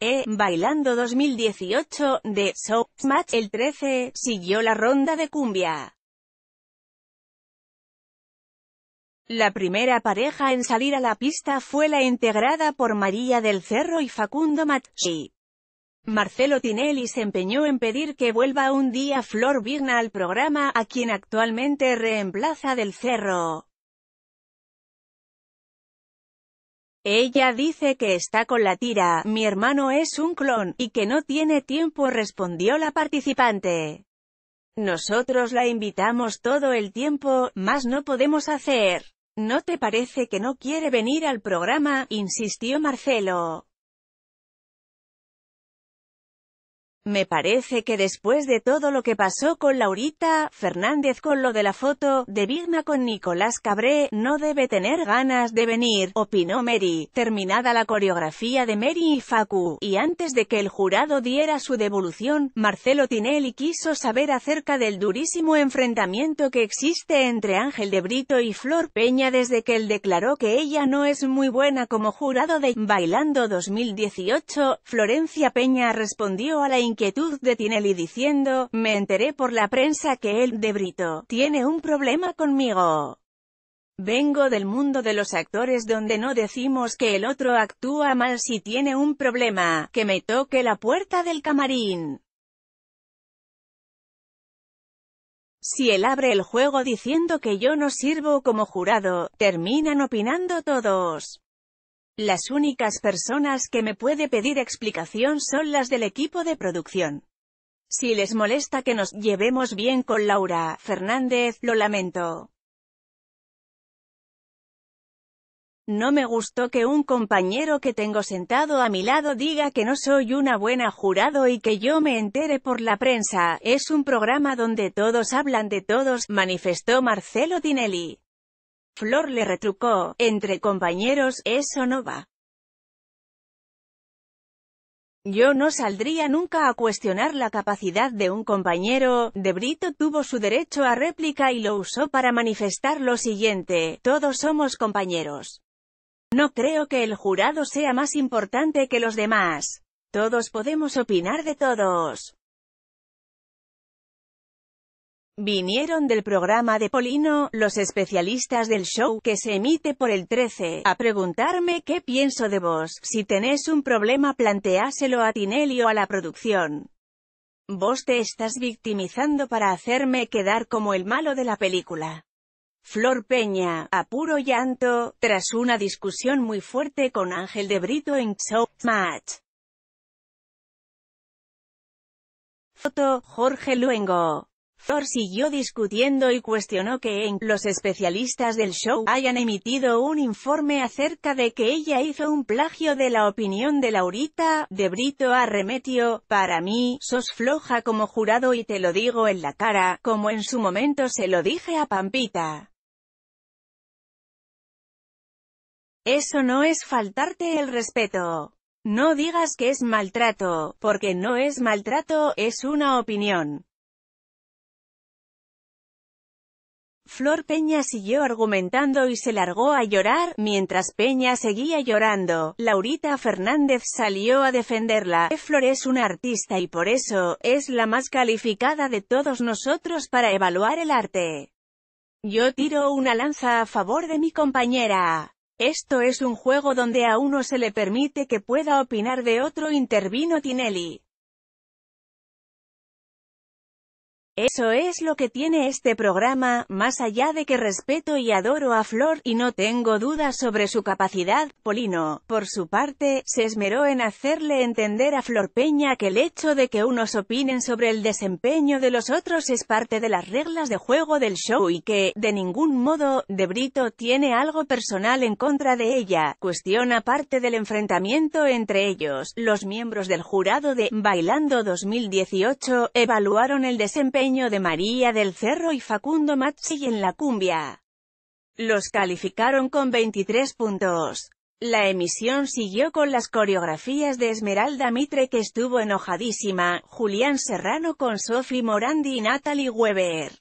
E. Bailando 2018, de So el 13, siguió la ronda de cumbia. La primera pareja en salir a la pista fue la integrada por María del Cerro y Facundo Machi. Marcelo Tinelli se empeñó en pedir que vuelva un día Flor Vigna al programa, a quien actualmente reemplaza del Cerro. Ella dice que está con la tira, mi hermano es un clon, y que no tiene tiempo respondió la participante. Nosotros la invitamos todo el tiempo, más no podemos hacer. ¿No te parece que no quiere venir al programa? insistió Marcelo. Me parece que después de todo lo que pasó con Laurita Fernández con lo de la foto de Vigna con Nicolás Cabré, no debe tener ganas de venir, opinó Mary, terminada la coreografía de Mary y Facu, y antes de que el jurado diera su devolución, Marcelo Tinelli quiso saber acerca del durísimo enfrentamiento que existe entre Ángel de Brito y Flor Peña desde que él declaró que ella no es muy buena como jurado de Bailando 2018, Florencia Peña respondió a la inquietud de Tinelli diciendo, me enteré por la prensa que él, de Brito, tiene un problema conmigo. Vengo del mundo de los actores donde no decimos que el otro actúa mal si tiene un problema, que me toque la puerta del camarín. Si él abre el juego diciendo que yo no sirvo como jurado, terminan opinando todos. Las únicas personas que me puede pedir explicación son las del equipo de producción. Si les molesta que nos llevemos bien con Laura Fernández, lo lamento. No me gustó que un compañero que tengo sentado a mi lado diga que no soy una buena jurado y que yo me entere por la prensa, es un programa donde todos hablan de todos, manifestó Marcelo Dinelli. Flor le retrucó, entre compañeros, eso no va. Yo no saldría nunca a cuestionar la capacidad de un compañero, de Brito tuvo su derecho a réplica y lo usó para manifestar lo siguiente, todos somos compañeros. No creo que el jurado sea más importante que los demás. Todos podemos opinar de todos. Vinieron del programa de Polino, los especialistas del show que se emite por el 13, a preguntarme qué pienso de vos. Si tenés un problema planteáselo a Tinelio a la producción. Vos te estás victimizando para hacerme quedar como el malo de la película. Flor Peña, a puro llanto, tras una discusión muy fuerte con Ángel de Brito en Show Foto, Jorge Luengo. Thor siguió discutiendo y cuestionó que en los especialistas del show hayan emitido un informe acerca de que ella hizo un plagio de la opinión de Laurita, de Brito arremetio. para mí, sos floja como jurado y te lo digo en la cara, como en su momento se lo dije a Pampita. Eso no es faltarte el respeto. No digas que es maltrato, porque no es maltrato, es una opinión. Flor Peña siguió argumentando y se largó a llorar, mientras Peña seguía llorando. Laurita Fernández salió a defenderla. E. Flor es una artista y por eso, es la más calificada de todos nosotros para evaluar el arte. Yo tiro una lanza a favor de mi compañera. Esto es un juego donde a uno se le permite que pueda opinar de otro intervino Tinelli. Eso es lo que tiene este programa, más allá de que respeto y adoro a Flor, y no tengo dudas sobre su capacidad, Polino, por su parte, se esmeró en hacerle entender a Flor Peña que el hecho de que unos opinen sobre el desempeño de los otros es parte de las reglas de juego del show y que, de ningún modo, De Brito tiene algo personal en contra de ella, cuestiona parte del enfrentamiento entre ellos, los miembros del jurado de Bailando 2018, evaluaron el desempeño de María del Cerro y Facundo Mazzi en la cumbia. Los calificaron con 23 puntos. La emisión siguió con las coreografías de Esmeralda Mitre que estuvo enojadísima, Julián Serrano con Sophie Morandi y Natalie Weber.